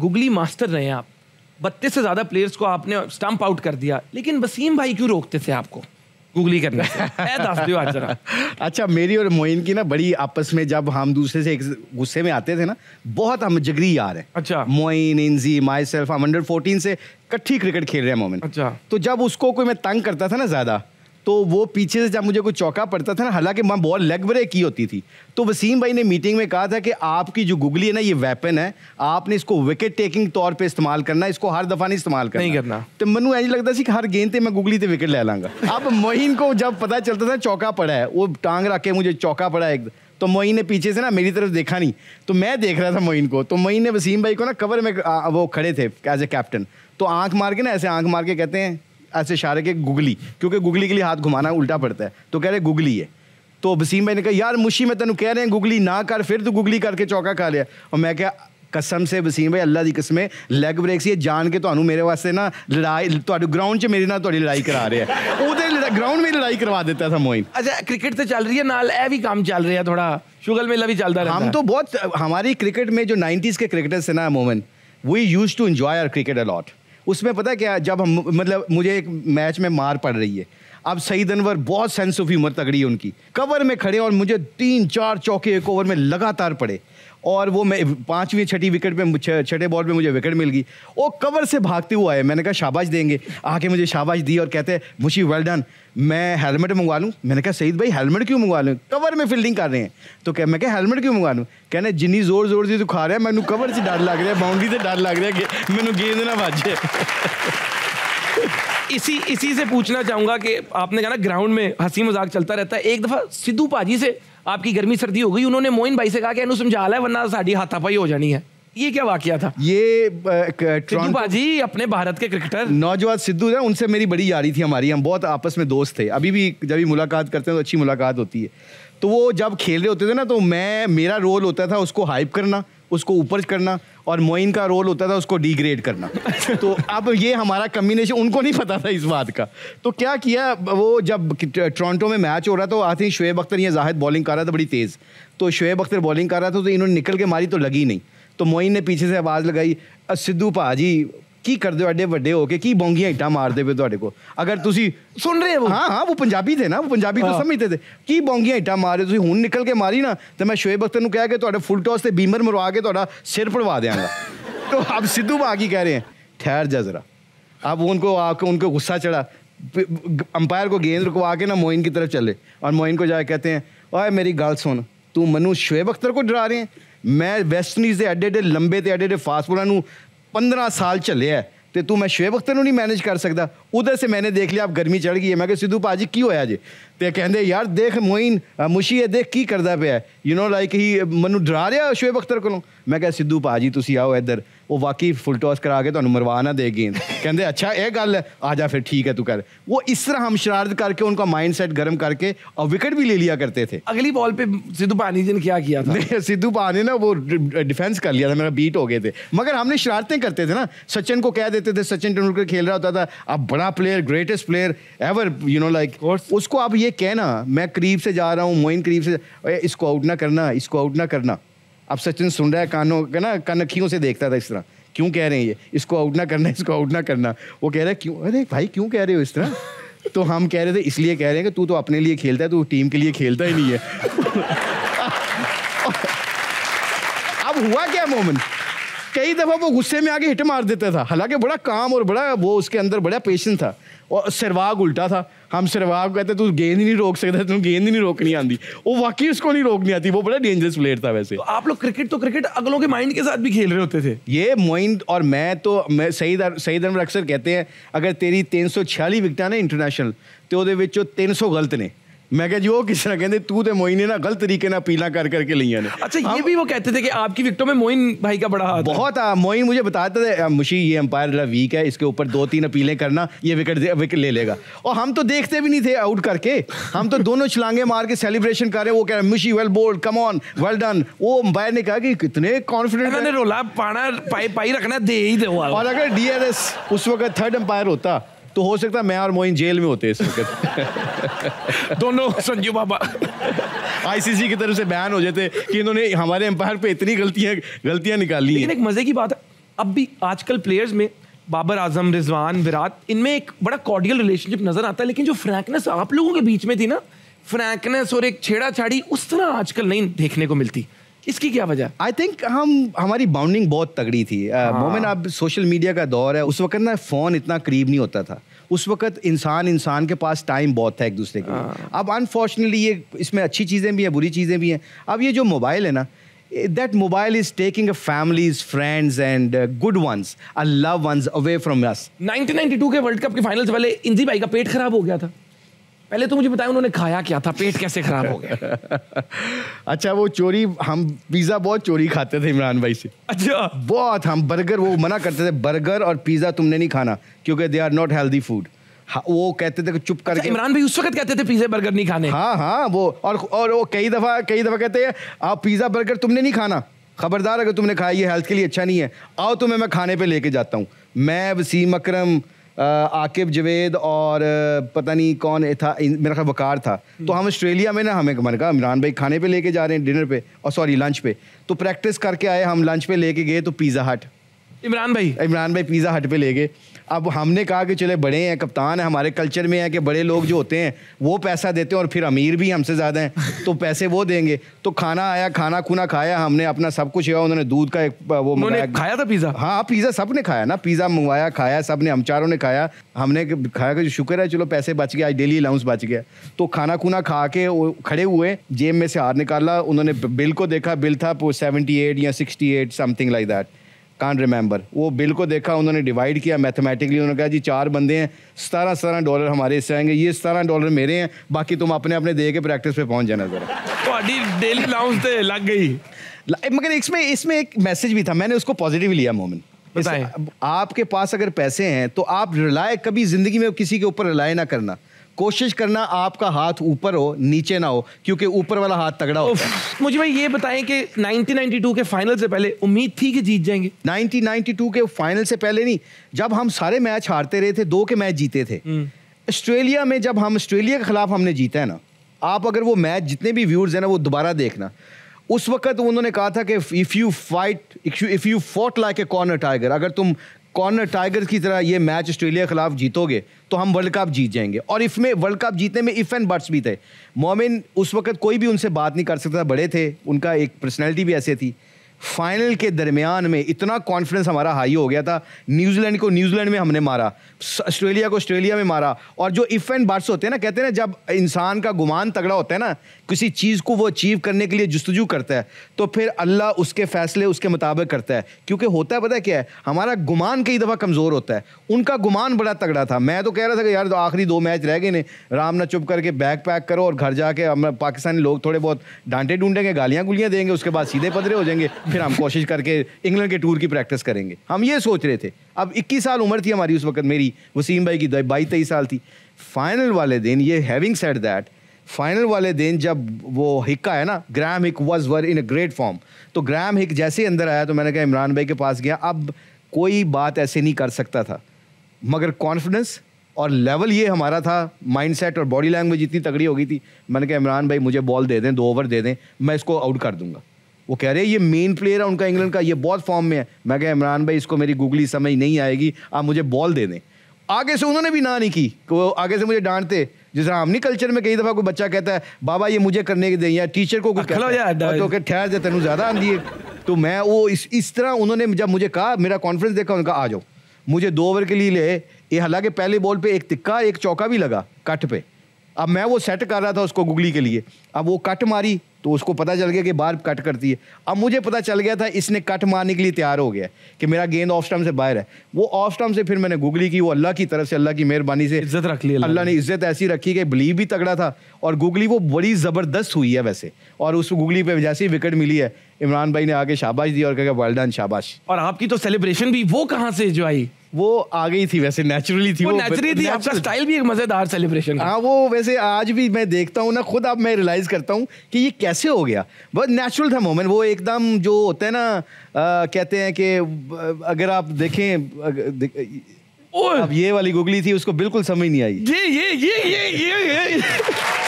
Googly master रहे आप बत्तीस से ज़्यादा प्लेयर्स को आपने स्टम्प आउट कर दिया लेकिन वसीम भाई क्यों रोकते थे आपको गुगली करने से अच्छा मेरी और मोइन की ना बड़ी आपस में जब हम दूसरे से गुस्से में आते थे ना बहुत हम जगरी यार हैं अच्छा मोइन इनजी माई सेल्फ हम अंडर फोर्टीन से कट्ठी क्रिकेट खेल रहे हैं मोमिन अच्छा तो जब उसको कोई मैं तंग करता था ना ज़्यादा तो वो पीछे से जब मुझे कोई चौका पड़ता था ना हालांकि मैं बॉल लेग ब्रेक की होती थी तो वसीम भाई ने मीटिंग में कहा था कि आपकी जो गुगली है ना ये वेपन है आपने इसको विकेट टेकिंग तौर पे इस्तेमाल करना इसको हर दफा नहीं इस्तेमाल करना नहीं करना तो मैनू ऐ लगता कि हर गेंद पे मैं गुगली से विकेट ले लांगा अब मोहिन को जब पता चलता था चौका पड़ा है वो टांग रख के मुझे चौका पड़ा एक तो मोइन ने पीछे से ना मेरी तरफ देखा नहीं तो मैं देख रहा था मोइन को तो मोइन ने वसीम भाई को ना कवर में वो खड़े थे एज ए कैप्टन तो आंख मार के ना ऐसे आंख मार के कहते हैं ऐसे इशारे के गुगली क्योंकि गुगली के लिए हाथ घुमाना उल्टा पड़ता है तो कह रहे गुगली है तो वसीम भाई ने कहा यार मुशी मैं तेन कह रहे हैं गुगली ना कर फिर तू गुगली करके चौका खा लिया और मैं क्या कसम से वसीम भाई अल्लाह की कसमें लैग ब्रेक से जान के तुम मेरे वास्ते ना लड़ाई तो ग्राउंड से मेरे ना तो लड़ाई करा रहे हैं ग्राउंड में लड़ाई करवा देता था मोइन अच्छा क्रिकेट तो चल रही है नाल यह भी काम चल रहा है थोड़ा शुगल मेला भी चलता हम तो बहुत हमारी क्रिकेट में जो नाइनटीज के क्रिकेटर्स है ना moment we use to enjoy our cricket a lot उसमें पता क्या जब हम मतलब मुझे एक मैच में मार पड़ रही है अब सईद अनवर बहुत सेंस ऑफ ह्यूमर तगड़ी है उनकी कवर में खड़े और मुझे तीन चार चौके एक ओवर में लगातार पड़े और वो मैं पाँचवीं छठी विकेट पे छठे बॉल पे मुझे विकेट मिल गई वो कवर से भागते हुए आए मैंने कहा शाबाश देंगे आके मुझे शाबाश दी और कहते हैं मुशी वेल डन मैं हेलमेट मंगवा लूँ मैंने कहा सईद भाई हेलमेट क्यों मंगवा लूँ कवर में फील्डिंग कर रहे हैं तो कह मैं क्या हेलमेट क्यों मंगवा लूँ कहने जिन्नी जोर जोर से दुखा खा रहा मैं कवर से डर लग रहा है बाउंड्री से डर लग रहा है मैंने गेंद ना बाजे इसी इसी से पूछना चाहूंगा कि आपने कहा ना ग्राउंड में हंसी मजाक चलता रहता है एक दफा सिद्धू पाजी से आपकी गर्मी सर्दी हो गई उन्होंने मोइन भाई से कहा कि समझा ला वरना साड़ी हाथापाई हो जानी है ये क्या वाक्य था ये बाजी अपने भारत के क्रिकेटर नौजवान सिद्धू है उनसे मेरी बड़ी यारी थी हमारी हम बहुत आपस में दोस्त थे अभी भी जब भी मुलाकात करते हैं तो अच्छी मुलाकात होती है तो वो जब खेल रहे होते थे ना तो मैं मेरा रोल होता था उसको हाइप करना उसको ऊपर करना और मोइन का रोल होता था उसको डिग्रेड करना तो अब ये हमारा कम्बिनेशन उनको नहीं पता था इस बात का तो क्या किया वो जब टोरंटो में मैच हो रहा था आई थिंक शुएब अख्तर या जाहिद बॉलिंग कर रहा था बड़ी तेज़ तो शुएब अख्तर बॉलिंग कर रहा था तो इन्होंने निकल के मारी तो लगी नहीं तो मोइन ने पीछे से आवाज़ लगाई सिद्धू भाजी ਕੀ ਕਰਦੇ ਹੋ ਐਡੇ ਵੱਡੇ ਹੋ ਕੇ ਕੀ ਬੋਂਗੀਆਂ ਇੱਟਾਂ ਮਾਰਦੇ ਪਏ ਤੁਹਾਡੇ ਕੋ ਅਗਰ ਤੁਸੀਂ ਸੁਣ ਰਹੇ ਹੋ ਹਾਂ ਹਾਂ ਉਹ ਪੰਜਾਬੀ ਤੇ ਨਾ ਉਹ ਪੰਜਾਬੀ ਕੋ ਸਮਝਦੇ ਤੇ ਕੀ ਬੋਂਗੀਆਂ ਇੱਟਾਂ ਮਾਰੇ ਤੁਸੀਂ ਹੁਣ ਨਿਕਲ ਕੇ ਮਾਰੀ ਨਾ ਤੇ ਮੈਂ ਸ਼ੋਏਬ ਅਖਤਰ ਨੂੰ ਕਿਹਾ ਕਿ ਤੁਹਾਡੇ ਫੁੱਲ ਟੌਸ ਤੇ ਬੀਮਰ ਮਰਵਾ ਕੇ ਤੁਹਾਡਾ ਸਿਰ ਪੜਵਾ ਦੇਵਾਂਗਾ तो आप सिद्धू बागी कह रहे हैं ठहर जा जरा अब उनको आके उनको गुस्सा चढ़ा अंपायर को गेंद रुकवा के ना मोइन की तरफ चले और मोइन को जाके कहते हैं ओए मेरी गल सुन तू मनु शुएब बख्तर को डरा रहे हैं मैं वेस्ट इंडीज़ के एडे एडे लंबे तो एडे एडे फास्ट बॉलर 15 ਸਾਲ ਚੱਲਿਆ ਤੇ ਤੂੰ ਮੈਂ ਸ਼ੁਏਬ ਨੂੰ ਨਹੀਂ ਮੈਨੇਜ ਕਰ ਸਕਦਾ उधर से मैंने देख लिया आप गर्मी चढ़ गई है मैं सिद्धू पाजी की होया जे तो कहते यार देख मोइन मुशी है देख की करता पे यू नो लाइक ही मैं डरा रहा शुएब अख्तर को मैं क्या सिद्धू भाजी तुम आओ इधर वो वाकई फुल टॉस करा के तुम मरवा ना दे गेंद कहें अच्छा यह गल आ जा फिर ठीक है तू कर वो इस तरह हम शरारत करके उनका माइंड सेट गर्म करके और विकेट भी ले लिया करते थे अगली बॉल पर सिद्धू पानी जी ने क्या किया था सिद्धू पा ने ना वो डिफेंस कर लिया था मेरा बीट हो गए थे मगर हमने शरारतें करते थे ना सचिन को कह देते थे सचिन तेंदुलकर खेल रहा होता था अब बड़ा player greatest player ever you know like उसको आप ये कहना मैं करीब से जा रहा हूँ मोइन करीब से इसको आउट ना करना इसको आउट ना करना अब सचिन सुन रहा है कानों का ना कनखियों से देखता था इस तरह क्यों कह रहे हैं ये इसको आउट ना करना इसको आउट ना करना वो कह रहा है क्यों अरे भाई क्यों कह रहे हो इस तरह तो हम कह रहे थे इसलिए कह रहे हैं कि तू तो अपने लिए खेलता है तू टीम के लिए खेलता ही नहीं है अब हुआ क्या मोमेंट कई दफ़ा वो गुस्से में आके हिट मार देता था हालांकि बड़ा काम और बड़ा वो उसके अंदर बड़ा पेशन था और सरवाग उल्टा था हम सरवाग कहते तू गेंद ही नहीं रोक सकता तू गेंद ही नहीं रोकनी आती वो वाकई उसको नहीं रोकनी आती वो बड़ा डेंजरस प्लेयर था वैसे तो आप लोग क्रिकेट तो क्रिकेट अगलों के माइंड के साथ भी खेल रहे होते थे ये मोइन और मैं तो मैं सही सही धर्म अक्सर कहते हैं अगर तेरी तीन सौ छियाली विकटा ना इंटरनेशनल तो वो तीन सौ गलत ने मैं क्या जी वो किसी ना कहते तू तो ਮੋਇਨ ना गलत तरीके ना पीला कर करके लिया ने अच्छा ये भी वो कहते थे कि आपकी विकटों में मोइन भाई का बड़ा हाथ बहुत आ, हाँ, मोइन मुझे बताते थे मुशी ये अंपायर जरा वीक है इसके ऊपर दो तीन अपीलें करना ये विकेट विकेट ले लेगा और हम तो देखते भी नहीं थे आउट करके हम तो दोनों छलांगे मार के सेलिब्रेशन कर रहे वो कह रहे Mushi well bowled come on well done वो अंपायर ने कहा कि कितने कॉन्फिडेंट रोला पाना पाई पाई रखना दे ही दे और अगर डी उस वक्त थर्ड अंपायर होता तो हो सकता मैं और मोइन जेल में होते इस वक्त दोनों संजू बाबा आईसीसी की तरफ से बैन हो जाते कि इन्होंने हमारे एम्पायर पे इतनी गलतियां गलतियां निकाली लेकिन एक मजे की बात है अब भी आजकल प्लेयर्स में बाबर आजम रिजवान विराट इनमें एक बड़ा कॉर्डियल रिलेशनशिप नजर आता है लेकिन जो फ्रैंकनेस आप लोगों के बीच में थी ना फ्रैंकनेस और एक छेड़ा छाड़ी उस तरह आजकल नहीं देखने को मिलती इसकी क्या वजह आई थिंक हम हमारी बाउंडिंग बहुत तगड़ी थी मोमेंट आप सोशल मीडिया का दौर है उस वक्त ना फ़ोन इतना करीब नहीं होता था उस वक्त इंसान इंसान के पास टाइम बहुत था एक दूसरे के हाँ। अब अनफॉर्चुनेटली ये इसमें अच्छी चीज़ें भी हैं बुरी चीज़ें भी हैं अब ये जो मोबाइल है ना that mobile is taking a families friends and good ones a love ones away away as 1992 के वर्ल्ड कप के फाइनल्स वाले इंदी भाई का पेट खराब हो गया था पहले तो मुझे बताया उन्होंने खाया क्या था पेट कैसे खराब हो गया अच्छा वो चोरी हम पिज्जा बहुत चोरी खाते थे इमरान भाई से अच्छा बहुत हम बर्गर वो मना करते थे बर्गर और पिज्जा तुमने नहीं खाना क्योंकि they are not healthy food वो कहते थे कि चुप अच्छा, करके अच्छा, इमरान भाई उस वक्त कहते थे पिज्जा बर्गर नहीं खाने हाँ हाँ वो और और वो कई दफा कई दफा कहते हैं आप पिज्जा बर्गर तुमने नहीं खाना खबरदार अगर तुमने खाया ये हेल्थ के लिए अच्छा नहीं है आओ तुम्हें तो मैं खाने पे लेके जाता हूँ मैं वसीम अकरम आकिब जवेद और पता नहीं कौन था मेरा ख्याल वकार था तो हम ऑस्ट्रेलिया में ना हमें मैंने कहा इमरान भाई खाने पे लेके जा रहे हैं डिनर पे और सॉरी लंच पे तो प्रैक्टिस करके आए हम लंच पे लेके गए तो पिज़्ज़ा हट इमरान भाई इमरान भाई पिज़्ज़ा हट पे ले गए अब हमने कहा कि चले बड़े हैं कप्तान हैं हमारे कल्चर में है कि बड़े लोग जो होते हैं वो पैसा देते हैं और फिर अमीर भी हमसे ज़्यादा हैं तो पैसे वो देंगे तो खाना आया खाना खुना खाया हमने अपना सब कुछ हुआ उन्होंने दूध का एक वो खाया था पिज़्ज़ा हाँ पिज़्ज़ा सब ने खाया ना पिज़्ज़ा मंगवाया खाया सब ने हम चारों ने खाया हमने खाया कि शुक्र है चलो पैसे बच गए आज डेली अलाउंस बच गया तो खाना खुना खा के खड़े हुए जेब में से हार निकाला उन्होंने बिल को देखा बिल था सेवेंटी एट या sixty eight something like that can't remember वो बिल को देखा उन्होंने डिवाइड किया मैथमेटिकली उन्होंने कहा जी चार बंदे हैं सतारह सतारह डॉलर हमारे इससे आएंगे ये सतारह डॉलर मेरे हैं बाकी तुम अपने अपने दे के प्रैक्टिस पे पहुंच जाना जरा डेली अलाउंस तो लग गई मगर इसमें इसमें एक मैसेज भी था मैंने उसको पॉजिटिव लिया मोमिन आपके पास अगर पैसे हैं तो आप रिलाय कभी जिंदगी में किसी के ऊपर रिलाय ना करना कोशिश करना आपका हाथ ऊपर हो नीचे ना हो क्योंकि ऊपर वाला हाथ तगड़ा हो मुझे भाई ये बताएं कि 1992 के फाइनल से पहले उम्मीद थी कि जीत जाएंगे 1992 के फाइनल से पहले नहीं जब हम सारे मैच हारते रहे थे दो के मैच जीते थे हम्म। ऑस्ट्रेलिया में जब हम ऑस्ट्रेलिया के खिलाफ हमने जीता है ना आप अगर वो मैच जितने भी व्यूर्स हैं ना वो दोबारा देखना उस वक्त उन्होंने कहा था कि if you fight if you fought like a corner tiger अगर तुम कॉर्नर टाइगर की तरह ये मैच ऑस्ट्रेलिया के खिलाफ जीतोगे तो हम वर्ल्ड कप जीत जाएंगे और इफ़ में वर्ल्ड कप जीतने में इफ़ एंड बट्स भी थे मोमिन उस वक्त कोई भी उनसे बात नहीं कर सकता बड़े थे उनका एक पर्सनैलिटी भी ऐसे थी फाइनल के दरमियान में इतना कॉन्फिडेंस हमारा हाई हो गया था न्यूजीलैंड को न्यूजीलैंड में हमने मारा ऑस्ट्रेलिया को ऑस्ट्रेलिया में मारा और जो इफ़ एंड बार्स होते हैं ना कहते हैं ना जब इंसान का गुमान तगड़ा होता है ना किसी चीज़ को वो अचीव करने के लिए जस्तजू करता है तो फिर अल्लाह उसके फैसले उसके मुताबिक करता है क्योंकि होता है पता है क्या है हमारा गुमान कई दफ़ा कमज़ोर होता है उनका गुमान बड़ा तगड़ा था मैं तो कह रहा था कि यार तो आखिरी दो मैच रह गए ने राम ना चुप करके बैग पैक करो और घर जाके हम पाकिस्तानी लोग थोड़े बहुत डांटे डूंढेंगे गालियाँ गुलियाँ देंगे उसके बाद सीधे पदरे हो जाएंगे फिर हम कोशिश करके इंग्लैंड के टूर की प्रैक्टिस करेंगे हम ये सोच रहे थे अब 21 साल उम्र थी हमारी उस वक्त मेरी वसीम भाई की बाईस तेईस साल थी फाइनल वाले दिन ये हैविंग सेट दैट फाइनल वाले दिन जब वो हिक्का है ना Graeme Hick was were in a great form तो ग्राम हिक जैसे ही अंदर आया तो मैंने कहा इमरान भाई के पास गया अब कोई बात ऐसे नहीं कर सकता था मगर कॉन्फिडेंस और लेवल ये हमारा था माइंडसेट और बॉडी लैंग्वेज इतनी तगड़ी हो गई थी मैंने कहा इमरान भाई मुझे बॉल दे दें दो ओवर दे दें मैं इसको आउट कर दूंगा वो कह रहे हैं ये मेन प्लेयर है उनका इंग्लैंड का ये बहुत फॉर्म में है मैं कह इमरान भाई इसको मेरी गूगली समझ नहीं आएगी आप मुझे बॉल दे दें आगे से उन्होंने भी ना नहीं की वो आगे से मुझे डांटते जिस तरह हमने कल्चर में कई दफ़ा कोई बच्चा कहता है बाबा ये मुझे करने के दें या टीचर को कुछ तो ठहर दे तेन ज़्यादा आंदी है तो मैं वो इस इस तरह उन्होंने जब मुझे कहा मेरा कॉन्फ्रेंस देखा उनका आ जाओ मुझे दो ओवर के लिए ले ये हालांकि पहले बॉल पे एक तिक्का एक चौका भी लगा कट पे अब मैं वो सेट कर रहा था उसको गुगली के लिए अब वो कट मारी तो उसको पता चल गया कि बाहर कट करती है अब मुझे पता चल गया था इसने कट मारने के लिए तैयार हो गया कि मेरा गेंद ऑफ स्टम से बाहर है वो ऑफ स्टम से फिर मैंने गुगली की वो अल्लाह की तरफ से अल्लाह की मेहरबानी से इज्जत रख ली अल्लाह ने इज्जत ऐसी रखी कि बिलीव भी तगड़ा था और गुगली वो बड़ी ज़बरदस्त हुई है वैसे और उस गुगली पर जैसे ही विकेट मिली है इमरान भाई ने आके शाबाश दी और कहा वेल डन शाबाश और आपकी तो सेलिब्रेशन भी वो कहाँ से जो आई वो आ गई थी वैसे नेचुरली थी वो नेचुरली थी आपका स्टाइल भी एक मजेदार सेलिब्रेशन का हाँ वो वैसे आज भी मैं देखता हूँ ना खुद अब मैं रियलाइज करता हूँ कि ये कैसे हो गया बहुत नेचुरल था मोमेंट वो एकदम जो होता है ना आ, कहते हैं कि अगर आप देखें दे, अब ये वाली गुगली थी उसको बिल्कुल समझ नहीं आई ये ये ये ये ये ये ये ये ये, ये, ये।